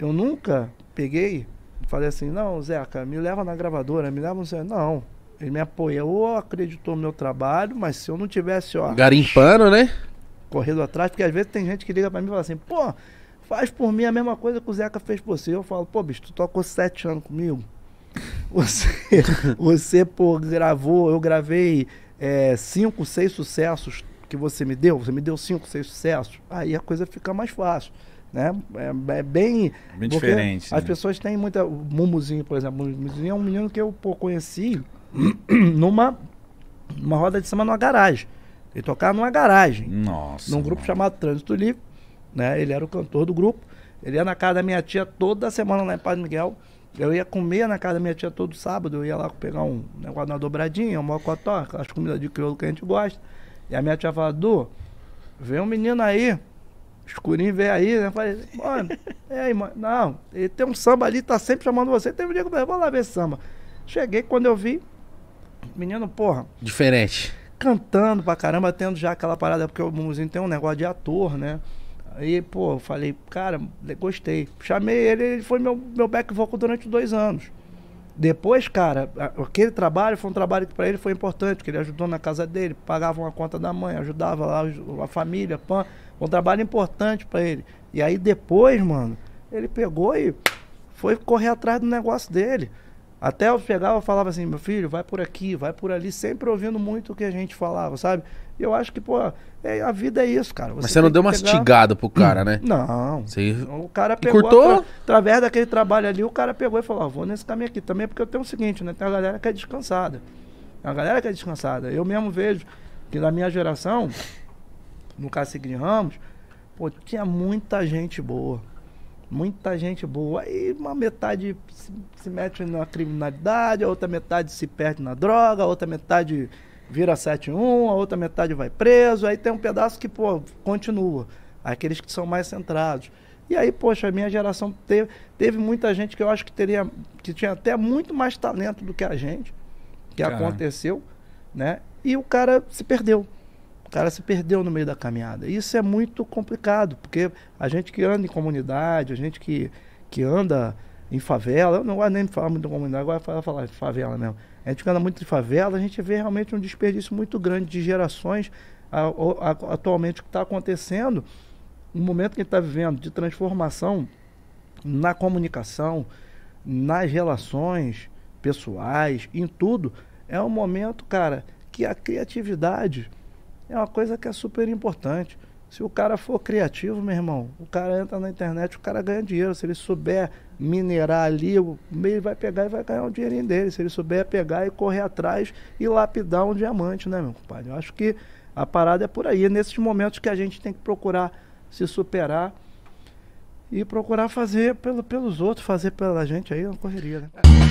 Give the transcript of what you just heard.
Eu nunca peguei e falei assim, não, Zeca, me leva na gravadora, me leva no Zeca. Não. Ele me apoiou, acreditou no meu trabalho, mas se eu não tivesse, ó. Garimpando, né? Correndo atrás, porque às vezes tem gente que liga para mim e fala assim, pô, faz por mim a mesma coisa que o Zeca fez por você. Eu falo, pô, bicho, tu tocou sete anos comigo. Você, você pô, gravou, eu gravei é, cinco, seis sucessos que você me deu, você me deu cinco, seis sucessos. Aí a coisa fica mais fácil. Né? É, é bem. Bem diferente. As né? pessoas têm muita. Mumuzinho, por exemplo. Mumuzinho é um menino que eu pô, conheci numa, uma roda de cima numa garagem. Ele tocava numa garagem. Nossa. Num grupo mano. chamado Trânsito Livre. Né? Ele era o cantor do grupo. Ele ia na casa da minha tia toda semana lá em Padre Miguel. Eu ia comer na casa da minha tia todo sábado. Eu ia lá pegar um negócio na dobradinha, um mocotó, aquelas comidas de crioulo que a gente gosta. E a minha tia falava, Du, vem um menino aí escurinho vem aí, né? Falei, mano, é aí, mano. Não, ele tem um samba ali, tá sempre chamando você. Teve um dia que eu falei, vou lá ver samba. Cheguei, quando eu vi, menino, porra. Diferente. Cantando pra caramba, tendo já aquela parada, porque o Mumuzinho tem um negócio de ator, né? Aí, pô, eu falei, cara, gostei. Chamei ele, ele foi meu, meu back vocal durante dois anos. Depois, cara, aquele trabalho foi um trabalho que para ele foi importante, que ele ajudou na casa dele, pagava uma conta da mãe, ajudava lá a família, pan. Foi um trabalho importante para ele. E aí depois, mano, ele pegou e foi correr atrás do negócio dele. Até eu pegava e falava assim, meu filho, vai por aqui, vai por ali, sempre ouvindo muito o que a gente falava, sabe? E eu acho que, pô, é, a vida é isso, cara. Você Mas você não deu uma pegar... mastigada pro cara, hum, né? Não. Você... O cara pegou. Curtou? Através daquele trabalho ali, o cara pegou e falou, ah, vou nesse caminho aqui. Também porque eu tenho o seguinte, né? Tem a galera que é descansada. Tem a galera que é descansada. Eu mesmo vejo que na minha geração, no Cacique de Ramos, pô, tinha muita gente boa. Muita gente boa. Aí uma metade se, se mete na criminalidade, a outra metade se perde na droga, a outra metade vira 7-1, a outra metade vai preso. Aí tem um pedaço que, pô, continua. Aqueles que são mais centrados. E aí, poxa, a minha geração teve, teve muita gente que eu acho que teria, que tinha até muito mais talento do que a gente, que aconteceu, né? E o cara se perdeu. O cara se perdeu no meio da caminhada. Isso é muito complicado, porque a gente que anda em comunidade, a gente que, que anda em favela, eu não gosto nem de falar muito de comunidade, agora falar, falar de favela mesmo. A gente que anda muito de favela, a gente vê realmente um desperdício muito grande de gerações. A, a, atualmente o que está acontecendo, no momento que a gente está vivendo de transformação na comunicação, nas relações pessoais, em tudo, é um momento, cara, que a criatividade é uma coisa que é super importante. Se o cara for criativo, meu irmão, o cara entra na internet, o cara ganha dinheiro. Se ele souber minerar ali, o meio vai pegar e vai ganhar um dinheirinho dele. Se ele souber pegar e correr atrás e lapidar um diamante, né, meu compadre? Eu acho que a parada é por aí. É nesses momentos que a gente tem que procurar se superar e procurar fazer pelo, pelos outros, fazer pela gente aí, uma correria, né?